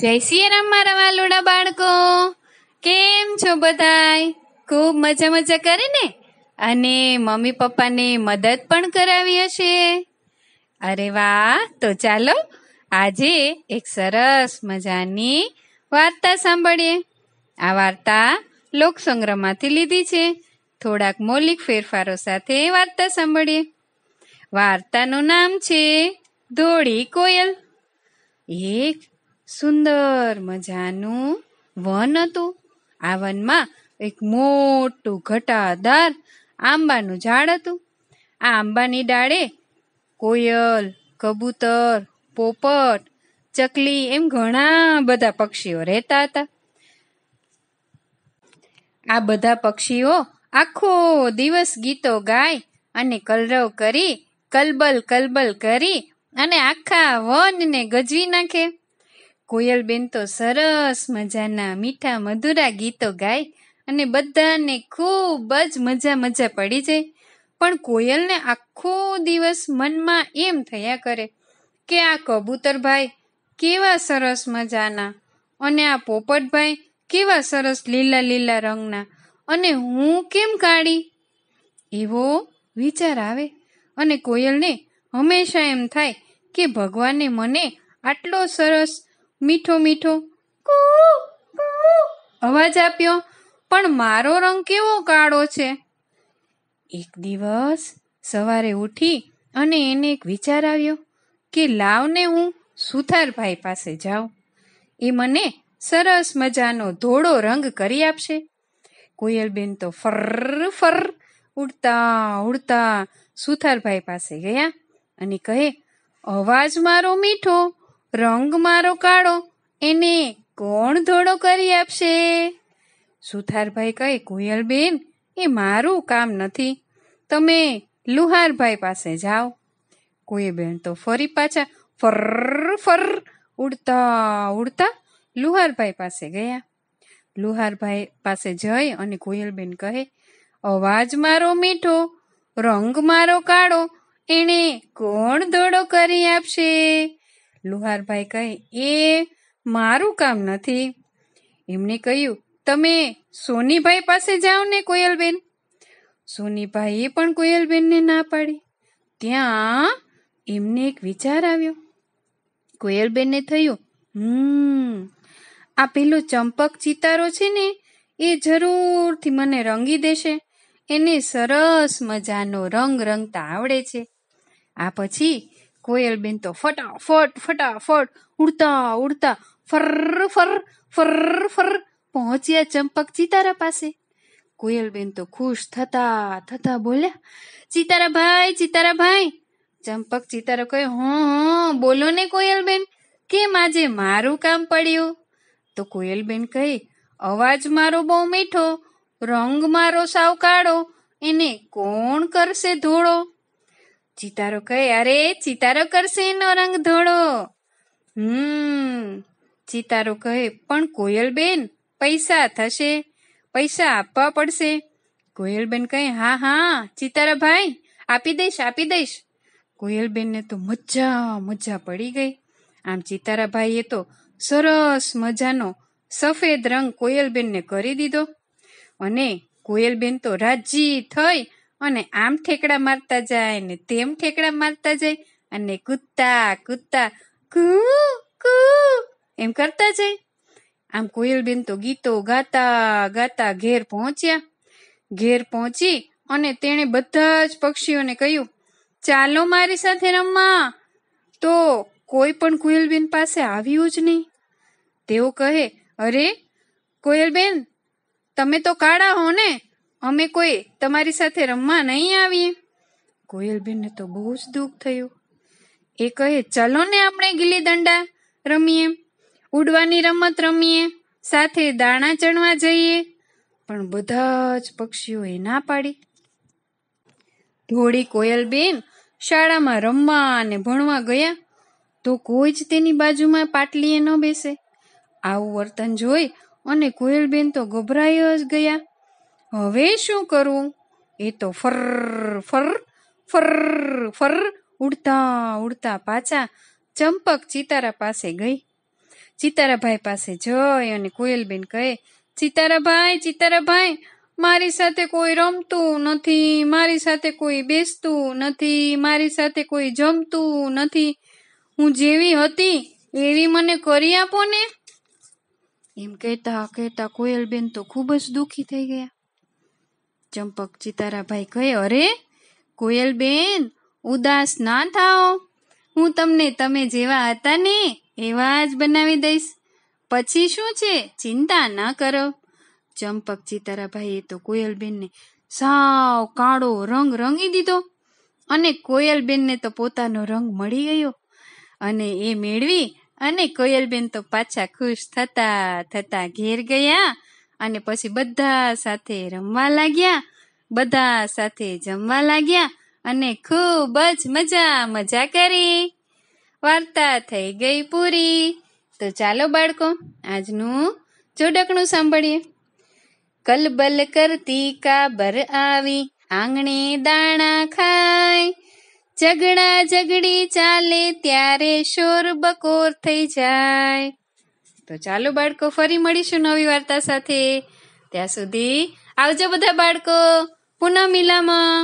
જય શ્રી રામ મારા વાલુડા બાળકો કેમ છો બધાય ખૂબ મજા મજા કરી ને અને મમ્મી પપ્પાને મદદ પણ કરાવી હશે અરે વાહ તો ચાલો આજે એક સરસ મજાની વાર્તા સાંભળીએ આ વાર્તા લોક સંગ્રહમાંથી લીધી છે થોડાક મૌલિક ફેરફારો સાથે વાર્તા સાંભળીએ વાર્તાનું નામ છે ધોળી કોયલ એક સુંદર મજાનું વન હતું આ વનમાં એક મોટું ઘટાદાર આંબાનું ઝાડ હતું આ આંબાની ડાળે કોયલ કબૂતર પોપટ ચકલી એમ ઘણા બધા પક્ષીઓ રહેતા હતા આ બધા પક્ષીઓ આખો દિવસ ગીતો ગાય અને કલરવ કરી કલબલ કલબલ કરી અને આખા વનને ગજવી નાખે કોયલબેન તો સરસ મજાના મીઠા મધુરા ગીતો ગાય અને બધાને ખૂબ જ મજા મજા પડી જાય પણ કોયલને આખો દિવસ મનમાં એમ થયા કરે કે આ કબૂતરભાઈ કેવા સરસ મજાના અને આ પોપટભાઈ કેવા સરસ લીલા લીલા રંગના અને હું કેમ કાળી એવો વિચાર આવે અને કોયલને હંમેશા એમ થાય કે ભગવાને મને આટલો સરસ મીઠો મીઠો અવાજ આપ્યો પણ મારો રંગ કેવો કાળો છે એક દિવસ સવારે ઉઠી અને એને એક વિચાર આવ્યો કે લાવને હું સુથારભાઈ પાસે જાઉં એ મને સરસ મજાનો ધોળો રંગ કરી આપશે કોયલબેન તો ફર ફર ઉડતા ઉડતા સુથારભાઈ પાસે ગયા અને કહે અવાજ મારો મીઠો રંગ મારો કાળો એને કોણ ધોળો કરી આપશે સુથારભાઈ કહે કોયલબેન એ મારું કામ નથી તમે લુહારભાઈ પાસે જાઓ કોયલબેન તો ફરી પાછા ફર ફર ઉડતા ઉડતા લુહારભાઈ પાસે ગયા લુહારભાઈ પાસે જઈ અને કોયલબેન કહે અવાજ મારો મીઠો રંગ મારો કાળો એણે કોણ દોડો કરી આપશે લુહારભાઈ કહે એ મારું કામ નથી એમને કહ્યું તમે સોનીભાઈ પાસે જાઓ ને કોયલબેન સોનીભાઈએ પણ કોયલબેનને ના પાડી ત્યાં એમને એક વિચાર આવ્યો કોયલબેનને થયું હમ આ પેલો ચંપક ચિતારો છે ને એ જરૂરથી મને રંગી દેશે એને સરસ મજાનો રંગ રંગતા આવડે છે આ પછી કોયલબેન તો ફટાફટ ફટાફટ ઉડતા ઉડતા ફર ફર ફર ફર પહોંચ્યા ચંપક ચિતારા પાસે કોયલબેન તો ખુશ થતા થતા બોલ્યા ચિતારા ભાઈ ચંપક ચિતારો કહે હું હું બોલો ને કોયલબેન કેમ આજે મારું કામ પડ્યું તો કોયલબેન કહે અવાજ મારો બહુ મીઠો રંગ મારો સાવ કાળો એને કોણ કરશે ધોળો ચિતારો કહે અરે ચિતારો કરશે એનો રંગ ધોળો હમ ચિતારો કહે પણ કોયલબેન પૈસા થશે પૈસા આપવા પડશે કોયલબેન કહે હા હા ચિતારા ભાઈ આપી દઈશ આપી દઈશ કોયલબેનને તો મજા મજા પડી ગઈ આમ ચિતારાભાઈએ તો સરસ મજાનો સફેદ રંગ કોયલબેનને કરી દીધો અને કોયલબેન તો રાજી થઈ અને આમ ઠેકડા મારતા જાય ને તેમ ઠેકડા મારતા જાય અને કૂદતા કૂદતા કુ કુ એમ કરતા જાય આમ કોયલબેન તો ગીતો ગાતા ગાતા ઘેર પહોંચ્યા ઘેર પહોંચી અને તેણે બધા જ પક્ષીઓને કહ્યું ચાલો મારી સાથે રમવા તો કોઈ પણ કોયલબેન પાસે આવ્યું જ નહીં તેઓ કહે અરે કોયલબેન તમે તો કાળા હો ને અમે કોઈ તમારી સાથે રમવા નહીં આવીએ કોયલબેનને તો બહુ જ દુઃખ થયું એ કહે ચલો ને આપણે ગીલી દંડા રમીએ ઉડવાની રમત રમીએ સાથે દાણા ચણવા જઈએ પણ બધા જ પક્ષીઓએ ના પાડી ઢોળી કોયલબેન શાળામાં રમવા અને ભણવા ગયા તો કોઈ જ તેની બાજુમાં પાટલીએ ન બેસે આવું વર્તન જોઈ અને કોયલબેન તો ગભરાઈ જ ગયા હવે શું કરું એ તો ફર ફર ફર ફર ઉડતા ઉડતા પાછા ચંપક ચિતારા પાસે ગઈ ચિતારાભાઈ પાસે જઈ અને કોયલબેન કહે ચિતારાભાઈ ચિતારાભાઈ મારી સાથે કોઈ રમતું નથી મારી સાથે કોઈ બેસતું નથી મારી સાથે કોઈ જમતું નથી હું જેવી હતી એવી મને કરી આપો ને એમ કહેતા કહેતા કોયલબેન તો ખૂબ જ દુઃખી થઈ ગયા ચંપક ચિતારાભાઈ કહે અરે કોયલ બેન ઉદાસ ના થાઓ હું તમને તમે જેવા હતા ને એવા જ બનાવી દઈશ પછી શું છે ચિંતા ના કરો ચંપક ચિતારાભાઈએ તો કોયલ બેનને સાવ કાળો રંગ રંગી દીધો અને કોયલ બેનને તો પોતાનો રંગ મળી ગયો અને એ મેળવી અને કોયલ બેન તો પાછા ખુશ થતા થતા ઘેર ગયા અને પછી બધા સાથે રમવા લાગ્યા બધા સાથે જમવા લાગ્યા અને ખૂબ જ મજા મજા કરી વાર્તા થઈ ગઈ પૂરી તો ચાલો બાળકો આજનું જોડકણું સાંભળીએ કલબલ કરતી કાબર આવી આંગણે દાણા ખાય ઝઘડા ઝઘડી ચાલે ત્યારે શોર બકોર થઈ જાય તો ચાલો બાળકો ફરી મળીશું નવી વાર્તા સાથે ત્યાં સુધી આવજો બધા બાળકો પુનઃ મિલામાં